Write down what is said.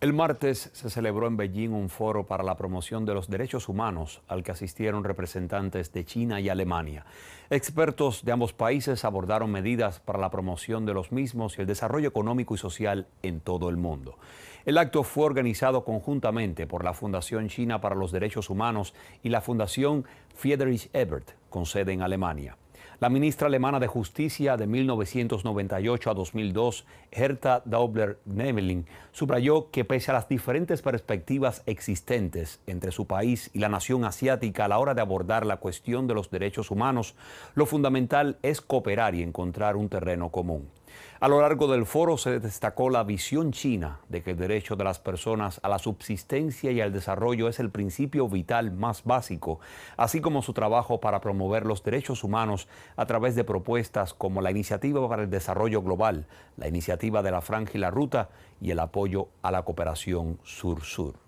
El martes se celebró en Beijing un foro para la promoción de los derechos humanos al que asistieron representantes de China y Alemania. Expertos de ambos países abordaron medidas para la promoción de los mismos y el desarrollo económico y social en todo el mundo. El acto fue organizado conjuntamente por la Fundación China para los Derechos Humanos y la Fundación Friedrich Ebert, con sede en Alemania. La ministra alemana de Justicia de 1998 a 2002, Herta Daubler-Nemeling, subrayó que pese a las diferentes perspectivas existentes entre su país y la nación asiática a la hora de abordar la cuestión de los derechos humanos, lo fundamental es cooperar y encontrar un terreno común. A lo largo del foro se destacó la visión china de que el derecho de las personas a la subsistencia y al desarrollo es el principio vital más básico, así como su trabajo para promover los derechos humanos a través de propuestas como la Iniciativa para el Desarrollo Global, la Iniciativa de la Franja y la Ruta y el apoyo a la cooperación sur-sur.